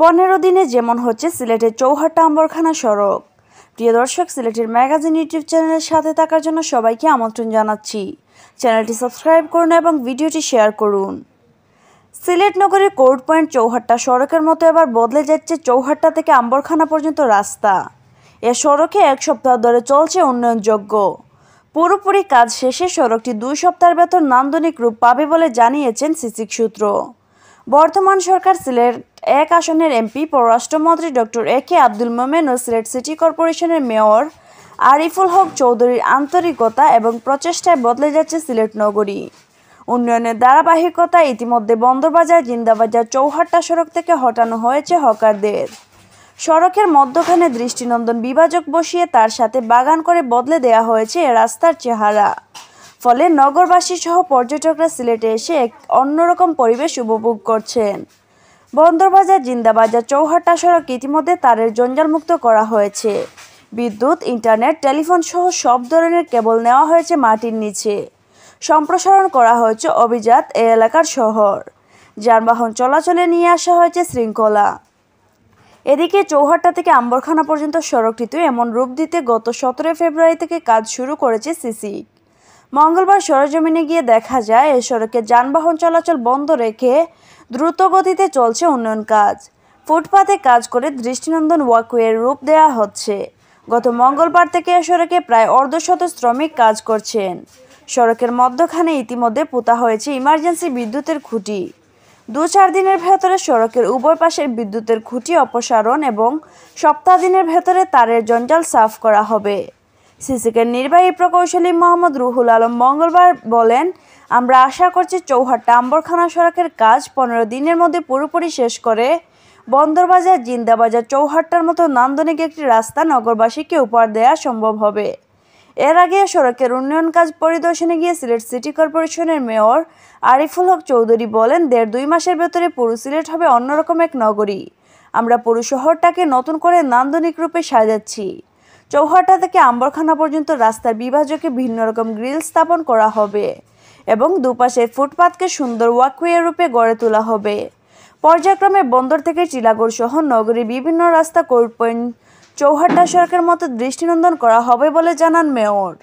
পনেরো দিনে যেমন হচ্ছে সিলেটের চৌহাট্টা আম্বরখানা সড়ক প্রিয় দর্শক সিলেটের ম্যাগাজিন ইউটিউব চ্যানেলের সাথে থাকার জন্য সবাইকে আমন্ত্রণ জানাচ্ছি চ্যানেলটি সাবস্ক্রাইব করুন এবং ভিডিওটি শেয়ার করুন সিলেট নগরের কোর্ট পয়েন্ট চৌহাট্টা সড়কের মতো এবার বদলে যাচ্ছে চৌহাট্টা থেকে আম্বরখানা পর্যন্ত রাস্তা এ সড়কে এক সপ্তাহ ধরে চলছে উন্নয়নযোগ্য পুরোপুরি কাজ শেষে সড়কটি দুই সপ্তাহের ভেতর নান্দনিক রূপ পাবে বলে জানিয়েছেন সিসিক সূত্র বর্তমান সরকার সিলেট এক আসনের এমপি পররাষ্ট্রমন্ত্রী doctor A K Abdul Momen ও সিলেট সিটি কর্পোরেশনের মেয়র আরিফুল হক চৌধুরীর আন্তরিকতা এবং প্রচেষ্টায় বদলে যাচ্ছে সিলেট নগরী উন্নয়নের ধারাবাহিকতা ইতিমধ্যে বন্দরবাজার জিন্দাবাজার চৌহাট্টা সড়ক থেকে হটানো হয়েছে হকারদের সড়কের মধ্যখানে দৃষ্টিনন্দন বিভাজক বসিয়ে তার সাথে বাগান করে বদলে দেয়া হয়েছে রাস্তার চেহারা ফলে নগরবাসী সহ পর্যটকরা সিলেটে এসে এক অন্যরকম পরিবেশ উপভোগ করছেন বন্দরবাজার জিন্দাবাজার চৌহাট্টা সড়ক ইতিমধ্যে তারের জঞ্জালমুক্ত করা হয়েছে বিদ্যুৎ ইন্টারনেট টেলিফোন সহ সব ধরনের কেবল নেওয়া হয়েছে মাটির নিচে সম্প্রসারণ করা হয়েছে অভিজাত এ এলাকার শহর যানবাহন চলাচলে নিয়ে আসা হয়েছে শৃঙ্খলা এদিকে চৌহাট্টা থেকে আম্বরখানা পর্যন্ত সড়কটিতে এমন রূপ দিতে গত সতেরোই ফেব্রুয়ারি থেকে কাজ শুরু করেছে সিসি মঙ্গলবার সরজমিনে গিয়ে দেখা যায় এ সড়কে যানবাহন চলাচল বন্ধ রেখে দ্রুতগতিতে চলছে উন্নয়ন কাজ ফুটপাতে কাজ করে দৃষ্টিনন্দন ওয়াকওয়ের রূপ দেয়া হচ্ছে গত মঙ্গলবার থেকে সড়কে প্রায় অর্ধশত শ্রমিক কাজ করছেন সড়কের মধ্যখানে ইতিমধ্যে পোতা হয়েছে ইমার্জেন্সি বিদ্যুতের খুঁটি দু চার দিনের ভেতরে সড়কের উভয় পাশের বিদ্যুতের খুঁটি অপসারণ এবং সপ্তাহ দিনের ভেতরে তারের জঞ্জাল সাফ করা হবে সিসিকের নির্বাহী প্রকৌশলী মোহাম্মদ রুহুল আলম মঙ্গলবার বলেন আমরা আশা করছি চৌহাট্টা আম্বরখানা সড়কের কাজ পনেরো দিনের মধ্যে পুরোপুরি শেষ করে বন্দরবাজার জিন্দাবাজার চৌহাট্টার মতো নান্দনিক একটি রাস্তা নগরবাসীকে উপহার দেওয়া সম্ভব হবে এর আগে সড়কের উন্নয়ন কাজ পরিদর্শনে গিয়ে সিলেট সিটি কর্পোরেশনের মেয়র আরিফুল হক চৌধুরী বলেন দেড় দুই মাসের ভেতরে পুরো সিলেট হবে অন্যরকম এক নগরী আমরা পুরো শহরটাকে নতুন করে নান্দনিক রূপে সাজাচ্ছি চৌহাটা থেকে আম্বরখানা পর্যন্ত রাস্তার বিভাজকে ভিন্ন রকম গ্রিল স্থাপন করা হবে এবং দুপাশে ফুটপাথকে সুন্দর ওয়াকওয়ে রূপে গড়ে তোলা হবে পর্যায়ক্রমে বন্দর থেকে চিলাগড় সহ নগরীর বিভিন্ন রাস্তা কোর্ট পয়েন্ট চৌহাট্টা সড়কের মতো দৃষ্টিনন্দন করা হবে বলে জানান মেয়র